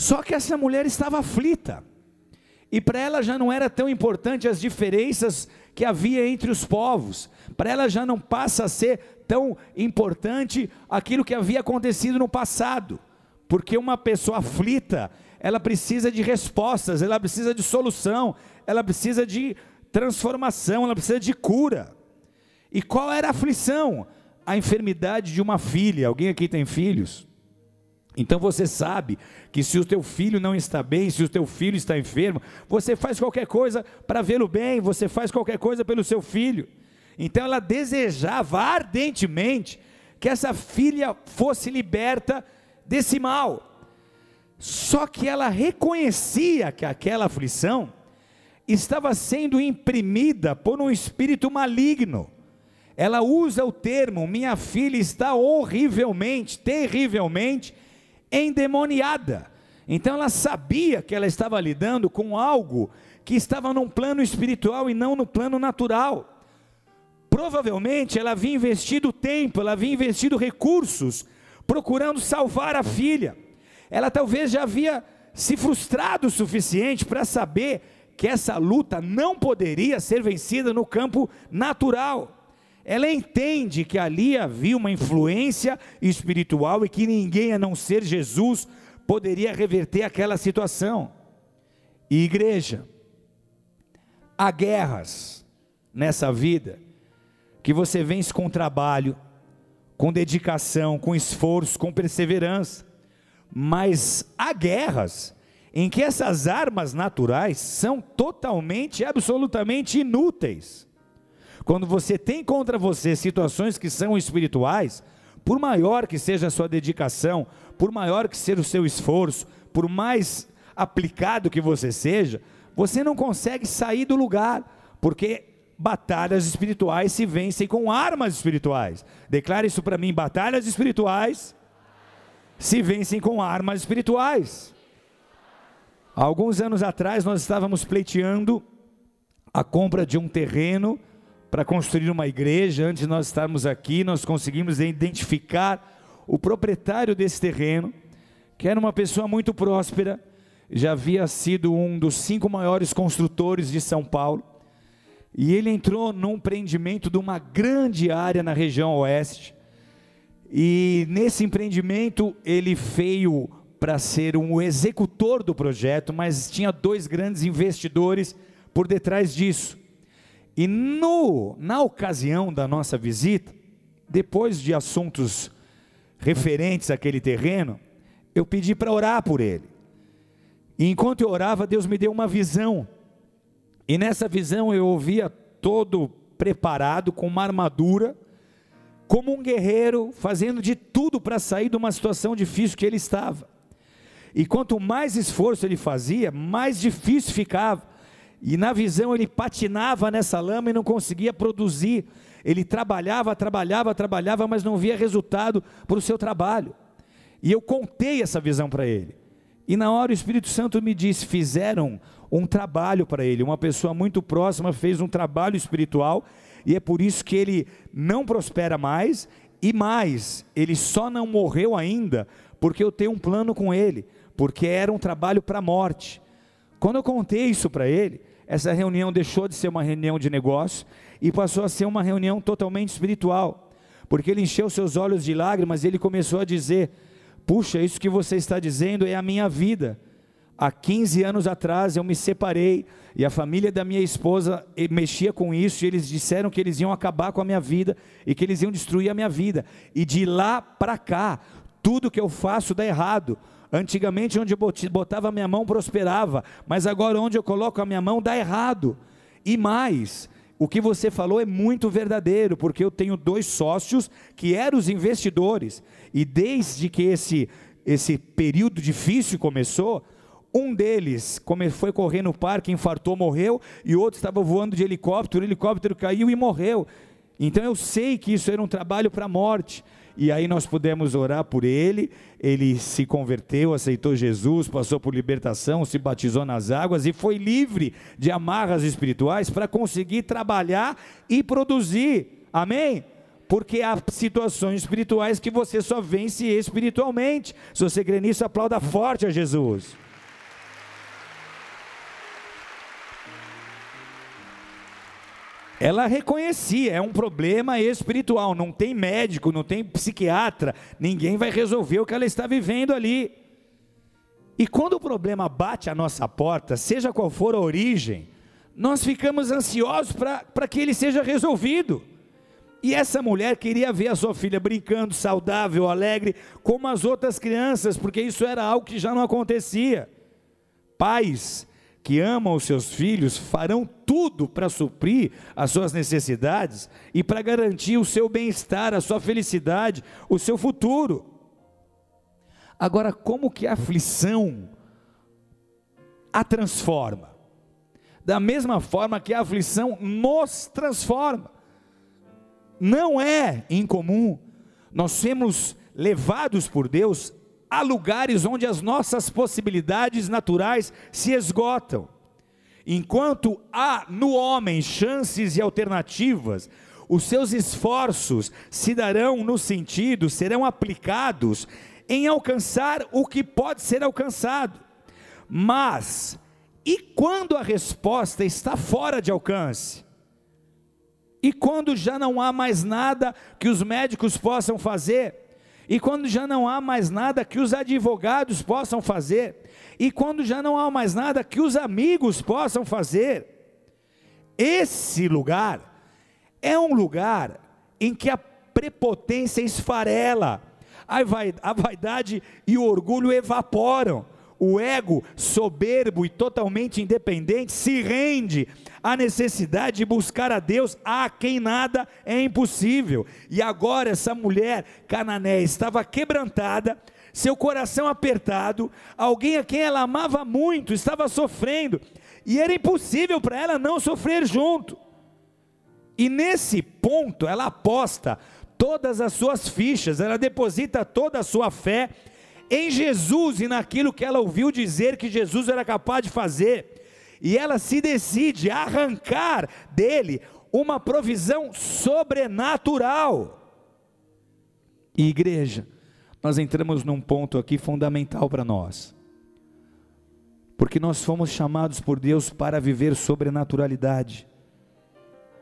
Só que essa mulher estava aflita, e para ela já não era tão importante as diferenças que havia entre os povos, para ela já não passa a ser tão importante aquilo que havia acontecido no passado, porque uma pessoa aflita, ela precisa de respostas, ela precisa de solução, ela precisa de transformação, ela precisa de cura. E qual era a aflição? A enfermidade de uma filha. Alguém aqui tem filhos? Então você sabe que se o teu filho não está bem, se o teu filho está enfermo, você faz qualquer coisa para vê-lo bem, você faz qualquer coisa pelo seu filho. Então ela desejava ardentemente que essa filha fosse liberta desse mal. Só que ela reconhecia que aquela aflição estava sendo imprimida por um espírito maligno. Ela usa o termo: minha filha está horrivelmente, terrivelmente endemoniada. Então ela sabia que ela estava lidando com algo que estava num plano espiritual e não no plano natural. Provavelmente ela havia investido tempo, ela havia investido recursos procurando salvar a filha. Ela talvez já havia se frustrado o suficiente para saber que essa luta não poderia ser vencida no campo natural. Ela entende que ali havia uma influência espiritual e que ninguém a não ser Jesus poderia reverter aquela situação. E igreja, há guerras nessa vida que você vence com trabalho, com dedicação, com esforço, com perseverança. Mas há guerras em que essas armas naturais são totalmente, absolutamente inúteis. Quando você tem contra você situações que são espirituais, por maior que seja a sua dedicação, por maior que seja o seu esforço, por mais aplicado que você seja, você não consegue sair do lugar, porque batalhas espirituais se vencem com armas espirituais. Declara isso para mim: batalhas espirituais se vencem com armas espirituais. alguns anos atrás, nós estávamos pleiteando a compra de um terreno para construir uma igreja, antes de nós estarmos aqui, nós conseguimos identificar o proprietário desse terreno, que era uma pessoa muito próspera, já havia sido um dos cinco maiores construtores de São Paulo, e ele entrou num empreendimento de uma grande área na região oeste, e nesse empreendimento ele veio para ser um executor do projeto, mas tinha dois grandes investidores por detrás disso. E no, na ocasião da nossa visita, depois de assuntos referentes àquele terreno, eu pedi para orar por ele. E enquanto eu orava, Deus me deu uma visão. E nessa visão eu ouvia todo preparado com uma armadura, como um guerreiro, fazendo de tudo para sair de uma situação difícil que ele estava. E quanto mais esforço ele fazia, mais difícil ficava e na visão ele patinava nessa lama e não conseguia produzir. Ele trabalhava, trabalhava, trabalhava, mas não via resultado para o seu trabalho. E eu contei essa visão para ele. E na hora o Espírito Santo me disse: fizeram um trabalho para ele. Uma pessoa muito próxima fez um trabalho espiritual e é por isso que ele não prospera mais. E mais, ele só não morreu ainda porque eu tenho um plano com ele, porque era um trabalho para a morte. Quando eu contei isso para ele, essa reunião deixou de ser uma reunião de negócio e passou a ser uma reunião totalmente espiritual, porque ele encheu seus olhos de lágrimas e ele começou a dizer: Puxa, isso que você está dizendo é a minha vida. Há 15 anos atrás eu me separei e a família da minha esposa eh, mexia com isso e eles disseram que eles iam acabar com a minha vida e que eles iam destruir a minha vida. E de lá para cá, tudo que eu faço dá errado Antigamente, onde eu botava a minha mão prosperava, mas agora, onde eu coloco a minha mão, dá errado. E mais, o que você falou é muito verdadeiro, porque eu tenho dois sócios que eram os investidores, e desde que esse, esse período difícil começou, um deles foi correr no parque, infartou, morreu, e o outro estava voando de helicóptero, o helicóptero caiu e morreu. Então eu sei que isso era um trabalho para a morte, e aí nós pudemos orar por ele. Ele se converteu, aceitou Jesus, passou por libertação, se batizou nas águas e foi livre de amarras espirituais para conseguir trabalhar e produzir. Amém? Porque há situações espirituais que você só vence espiritualmente. Se você crê nisso, aplauda forte a Jesus. ela reconhecia, é um problema espiritual, não tem médico, não tem psiquiatra, ninguém vai resolver o que ela está vivendo ali. E quando o problema bate à nossa porta, seja qual for a origem, nós ficamos ansiosos para que ele seja resolvido. E essa mulher queria ver a sua filha brincando, saudável, alegre, como as outras crianças, porque isso era algo que já não acontecia. Pais, que amam os seus filhos farão tudo para suprir as suas necessidades e para garantir o seu bem-estar, a sua felicidade, o seu futuro. Agora, como que a aflição a transforma? Da mesma forma que a aflição nos transforma. Não é incomum nós sermos levados por Deus há lugares onde as nossas possibilidades naturais se esgotam. Enquanto há no homem chances e alternativas, os seus esforços se darão no sentido, serão aplicados em alcançar o que pode ser alcançado. Mas, e quando a resposta está fora de alcance? E quando já não há mais nada que os médicos possam fazer? e quando já não há mais nada que os advogados possam fazer, e quando já não há mais nada que os amigos possam fazer, esse lugar é um lugar em que a prepotência esfarela, a vaidade e o orgulho evaporam, o ego soberbo e totalmente independente se rende a necessidade de buscar a Deus a quem nada é impossível. E agora essa mulher cananeia estava quebrantada, seu coração apertado, alguém a quem ela amava muito estava sofrendo, e era impossível para ela não sofrer junto. E nesse ponto ela aposta todas as suas fichas, ela deposita toda a sua fé em Jesus e naquilo que ela ouviu dizer que Jesus era capaz de fazer e ela se decide a arrancar dele uma provisão sobrenatural. E igreja, nós entramos num ponto aqui fundamental para nós. Porque nós fomos chamados por Deus para viver sobrenaturalidade.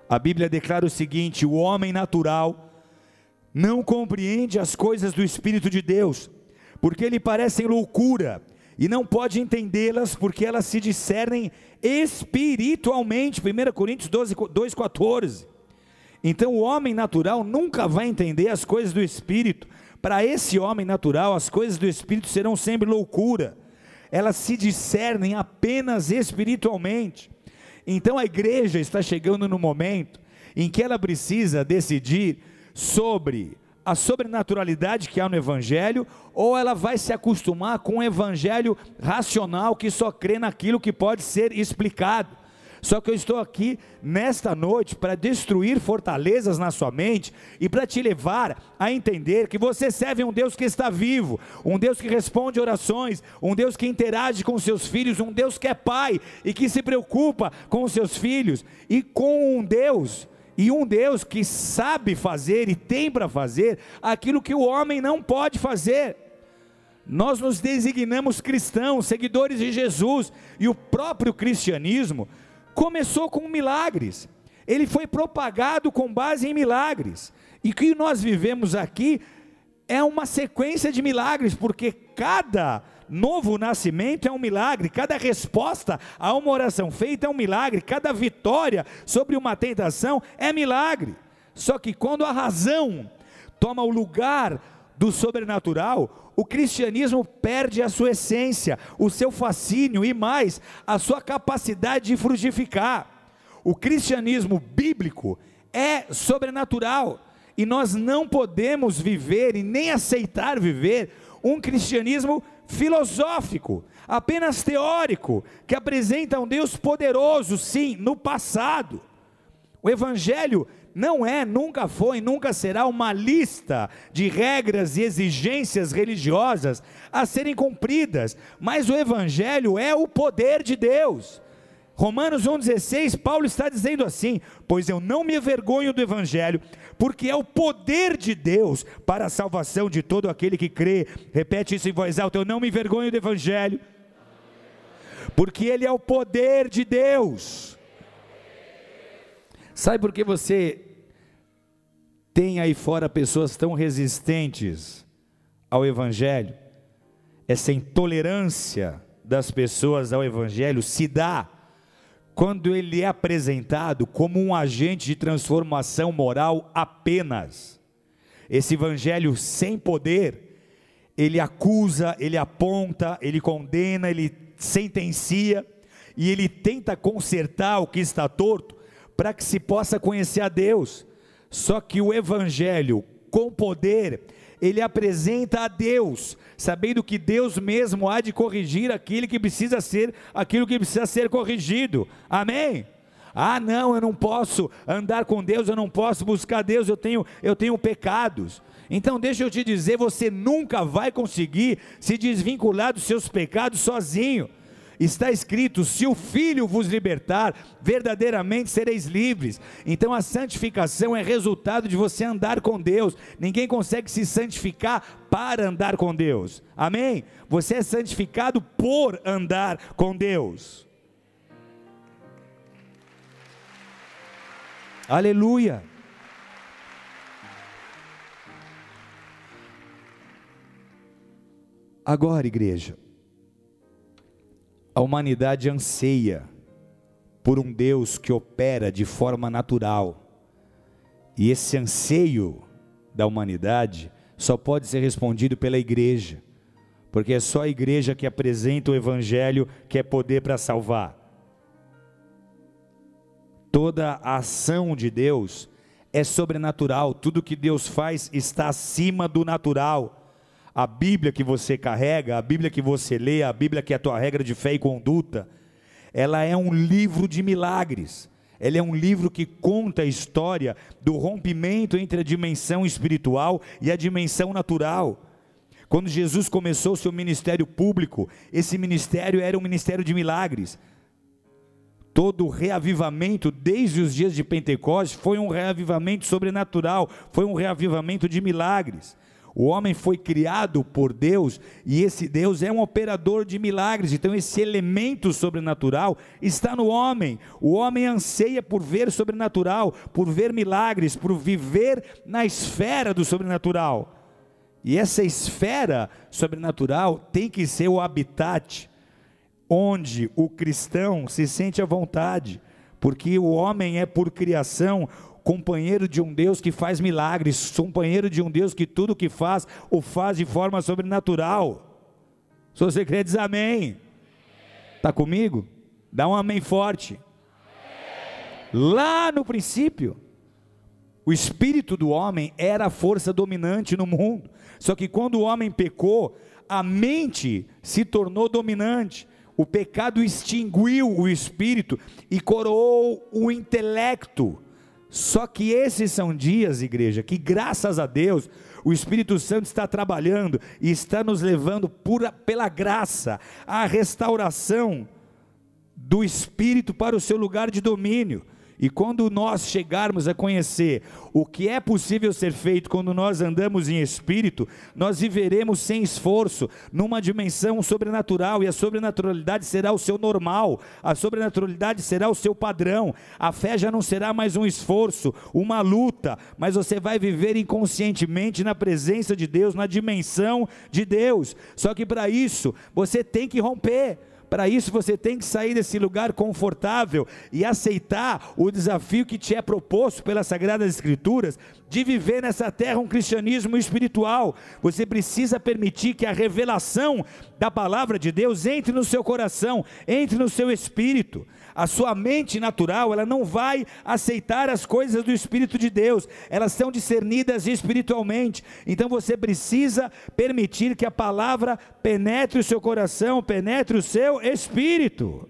A Bíblia declara o seguinte: o homem natural não compreende as coisas do Espírito de Deus, porque lhe parecem loucura, e não pode entendê-las porque elas se discernem espiritualmente, 1 Coríntios 12, 2,14. Então o homem natural nunca vai entender as coisas do espírito. Para esse homem natural, as coisas do espírito serão sempre loucura. Elas se discernem apenas espiritualmente. Então a igreja está chegando no momento em que ela precisa decidir sobre a sobrenaturalidade que há no Evangelho, ou ela vai se acostumar com um Evangelho racional que só crê naquilo que pode ser explicado. Só que eu estou aqui nesta noite para destruir fortalezas na sua mente e para te levar a entender que você serve um Deus que está vivo, um Deus que responde orações, um Deus que interage com seus filhos, um Deus que é pai e que se preocupa com seus filhos e com um Deus e um Deus que sabe fazer e tem para fazer aquilo que o homem não pode fazer. Nós nos designamos cristãos, seguidores de Jesus, e o próprio cristianismo começou com milagres. Ele foi propagado com base em milagres. E o que nós vivemos aqui é uma sequência de milagres, porque cada novo nascimento é um milagre, cada resposta a uma oração feita é um milagre, cada vitória sobre uma tentação é milagre. Só que quando a razão toma o lugar do sobrenatural, o cristianismo perde a sua essência, o seu fascínio e mais, a sua capacidade de frutificar. O cristianismo bíblico é sobrenatural e nós não podemos viver e nem aceitar viver um cristianismo bíblico filosófico, apenas teórico, que apresenta um Deus poderoso, sim, no passado. O Evangelho não é, nunca foi, nunca será uma lista de regras e exigências religiosas a serem cumpridas, mas o Evangelho é o poder de Deus. Romanos 1,16, Paulo está dizendo assim: Pois eu não me vergonho do Evangelho, porque é o poder de Deus para a salvação de todo aquele que crê. Repete isso em voz alta: Eu não me envergonho do Evangelho, porque ele é o poder de Deus. Sabe por que você tem aí fora pessoas tão resistentes ao Evangelho? Essa intolerância das pessoas ao Evangelho se dá quando ele é apresentado como um agente de transformação moral apenas. Esse evangelho sem poder, ele acusa, ele aponta, ele condena, ele sentencia e ele tenta consertar o que está torto para que se possa conhecer a Deus. Só que o evangelho com poder, ele apresenta a Deus, sabendo que Deus mesmo há de corrigir aquilo que precisa ser, aquilo que precisa ser corrigido. Amém? Ah, não, eu não posso andar com Deus, eu não posso buscar Deus, eu tenho, eu tenho pecados. Então, deixa eu te dizer, você nunca vai conseguir se desvincular dos seus pecados sozinho está escrito: se o Filho vos libertar, verdadeiramente sereis livres. Então a santificação é resultado de você andar com Deus. Ninguém consegue se santificar para andar com Deus. Amém? Você é santificado por andar com Deus. Aleluia. Agora, igreja, a humanidade anseia por um Deus que opera de forma natural. E esse anseio da humanidade só pode ser respondido pela igreja, porque é só a igreja que apresenta o evangelho que é poder para salvar. Toda a ação de Deus é sobrenatural, tudo que Deus faz está acima do natural a Bíblia que você carrega, a Bíblia que você lê, a Bíblia que é a tua regra de fé e conduta, ela é um livro de milagres. Ele é um livro que conta a história do rompimento entre a dimensão espiritual e a dimensão natural. Quando Jesus começou o seu ministério público, esse ministério era um ministério de milagres. Todo o reavivamento desde os dias de Pentecostes foi um reavivamento sobrenatural, foi um reavivamento de milagres. O homem foi criado por Deus e esse Deus é um operador de milagres. Então, esse elemento sobrenatural está no homem. O homem anseia por ver sobrenatural, por ver milagres, por viver na esfera do sobrenatural. E essa esfera sobrenatural tem que ser o habitat onde o cristão se sente à vontade, porque o homem é por criação companheiro de um Deus que faz milagres, companheiro de um Deus que tudo que faz, o faz de forma sobrenatural. Se você crê, diz amém. Está comigo? Dá um amém forte. Lá no princípio, o espírito do homem era a força dominante no mundo. Só que quando o homem pecou, a mente se tornou dominante. O pecado extinguiu o espírito e coroou o intelecto. Só que esses são dias, igreja, que graças a Deus o Espírito Santo está trabalhando e está nos levando pura, pela graça à restauração do Espírito para o seu lugar de domínio. E quando nós chegarmos a conhecer o que é possível ser feito quando nós andamos em espírito, nós viveremos sem esforço, numa dimensão sobrenatural, e a sobrenaturalidade será o seu normal, a sobrenaturalidade será o seu padrão. A fé já não será mais um esforço, uma luta, mas você vai viver inconscientemente na presença de Deus, na dimensão de Deus. Só que para isso, você tem que romper. Para isso você tem que sair desse lugar confortável e aceitar o desafio que te é proposto pelas Sagradas Escrituras de viver nessa terra um cristianismo espiritual. Você precisa permitir que a revelação da palavra de Deus entre no seu coração, entre no seu espírito. A sua mente natural, ela não vai aceitar as coisas do espírito de Deus. Elas são discernidas espiritualmente. Então você precisa permitir que a palavra penetre o seu coração, penetre o seu espírito.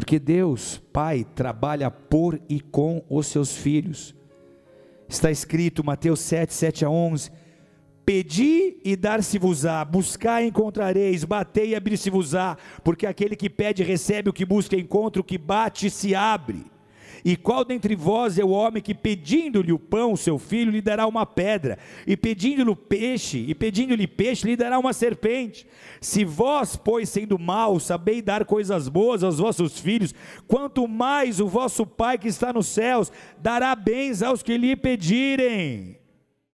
Porque Deus, Pai, trabalha por e com os seus filhos. Está escrito, Mateus 7, 7 a 11: Pedi e dar-se-vos-á, buscai e encontrareis, batei e abrir-se-vos-á, porque aquele que pede recebe, o que busca encontra, o que bate se abre. E qual dentre vós é o homem que, pedindo-lhe o pão, seu filho, lhe dará uma pedra, e pedindo-lhe peixe, e pedindo-lhe peixe, lhe dará uma serpente? Se vós, pois, sendo maus, sabeis dar coisas boas aos vossos filhos, quanto mais o vosso Pai que está nos céus dará bens aos que lhe pedirem.